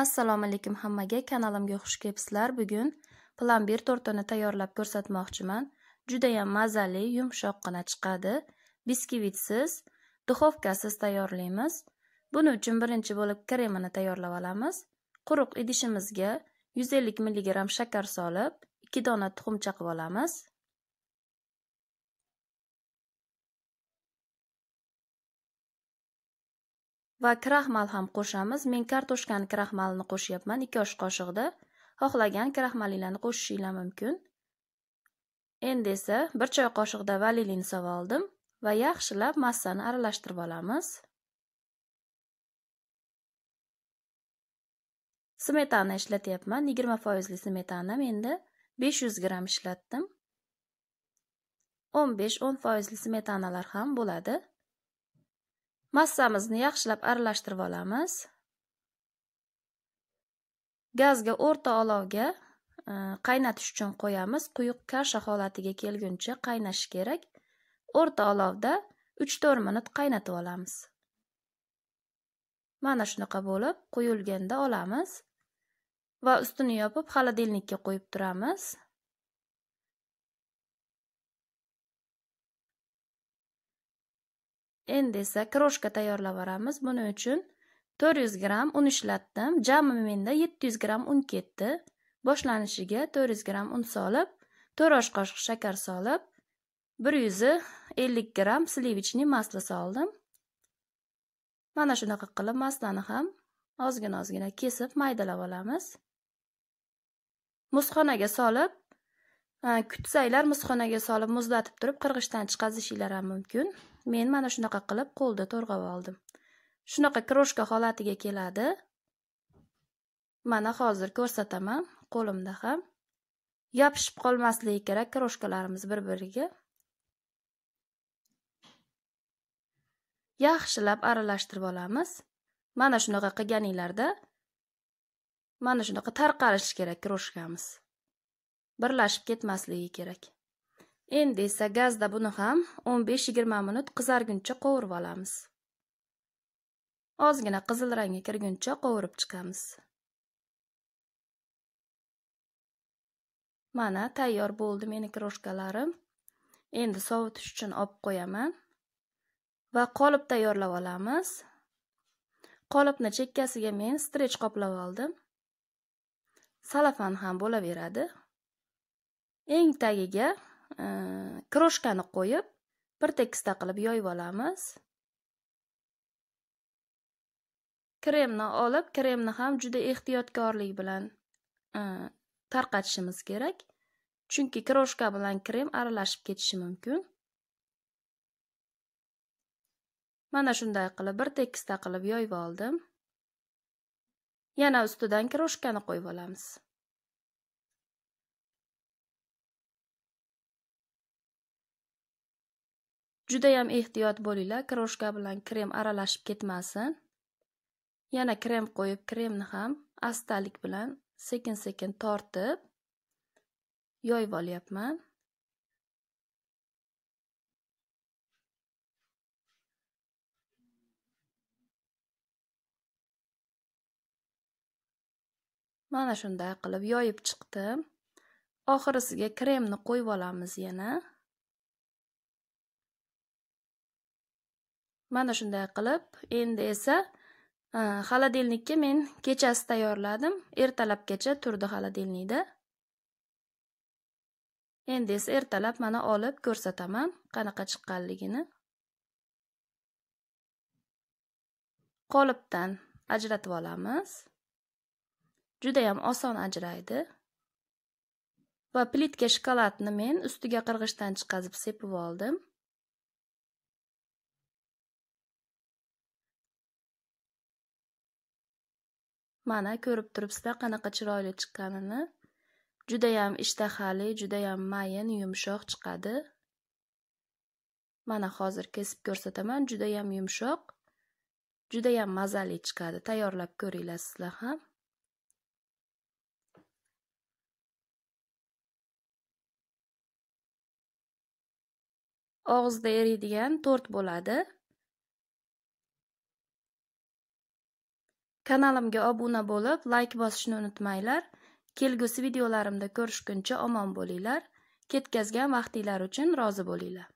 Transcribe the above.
assalomu alaykum hammaga kanalimga xush kelibsizlar bugun plambir tortini tayyorlab ko'rsatmoqchiman judayam mazali yumshoqqina chiqadi biskivitsiz duxovkasiz tayyorlaymiz buning uchun birinchi bo'lib kremini tayyorlab olamiz quruq idishimizga 150 mg shakar solib 2 dona tuxum chaqib olamiz va kraxmal ham qo'shamiz men kartoshkani kraxmalini qo'shyapman 2 osh qoshiqda xohlagan kraxmalinglarni qo'shishinglar mumkin endi esa 1 choy qoshiqda vanilin sova oldim va yaxshilab massani aralashtirib olamiz smetana ishlatyapman 20 foizli smetana menda 500 gramm ishlatdim 15-10 foizli smetanalar ham bo'ladi Massamizni yaxshilab aralashtirib olamiz. Gazga o'rta olovga e, qaynatish uchun qo'yamiz. Quyuq kasha holatiga kelguncha qaynashi kerak. O'rta olovda 3-4 minut qaynatib olamiz. Mana shunaqa bo'lib quyulganda olamiz va ustini yopib xolodilnikka qo'yib turamiz. endi esa kroshka tayyorlavoramiz buning uchun 400 g un ishlatdim jami menda 700 g un ketdi boshlanishiga 400 g un solib to'rt osh qoshiq shakar solib bir yuz ellik slivichniy masla soldim mana shunaqa qilib maslani ham ozgina ozgina kesib maydalab olamiz muzxonaga solib kutsanglar muzxonaga solib muzlatib turib qirg'ichdan chiqazishinglar ham mumkin men mana shunaqa qilib qo'lda to'rg'ab oldim shunaqa kroshka holatiga keladi mana hozir ko'rsataman qo'limda ham yopishib qolmasligi kerak kroshkalarimiz bir biriga yaxshilab aralashtirib olamiz mana shunaqa qilganinglarda mana shunaqa tarqalishi kerak kroshkamiz birlashib ketmasligi kerak endi esa gazda buni ham 15-20 minut qizarguncha qovurib olamiz ozgina qizil rangga kirguncha qovurib chiqamiz mana tayyor bo'ldi meni kroshkalarim endi sovutish uchun olib qo'yaman va qolip tayyorlab olamiz qolipni chekkasiga men strech qoplab oldim salafan ham bo'laveradi eng tagiga e, kroshkani qo'yib bir tekisda qilib yoyib olamiz kremni olib kremni ham juda ehtiyotkorlik bilan e, tarqatishimiz kerak chunki kroshka bilan krem aralashib ketishi mumkin mana shunday qilib bir tekisda qilib yoyib oldim yana ustidan kroshkani qo'yib olamiz judayam ehtiyot bo'linglar kroshka bilan krem aralashib ketmasin yana krem qo'yib kremni ham astalik bilan sekin sekin tortib yoyib olyapman mana shunday qilib yoyib chiqdim oxirisiga kremni qo'yib olamiz yana mana shunday qilib endi esa e, xolodilnikka men kechasi tayyorladim ertalabgacha turdi xolodilnikda endi esa ertalab mana olib ko'rsataman qanaqa chiqqanligini qolipdan ajratib olamiz judayam oson ajraydi va plitka shokoladni men ustiga qirg'ichdan chiqazib sepib oldim Mana ko'rib turibsizlar qanaqa chiroyli chiqqanini. Judayam ishtahali, judayam mayin, yumshoq chiqadi. Mana hozir kesib ko'rsataman, judayam yumshoq, judayam mazali chiqadi. Tayyorlab ko'ringlar sizlar ham. Og'izda eriydigan tort bo'ladi. Kanalimga obuna bo'lib, like bosishni unutmanglar. Kelgusi videolarimda ko'rishguncha omon bo'linglar. Ketkazgan vaqtinglar uchun rozi bo'linglar.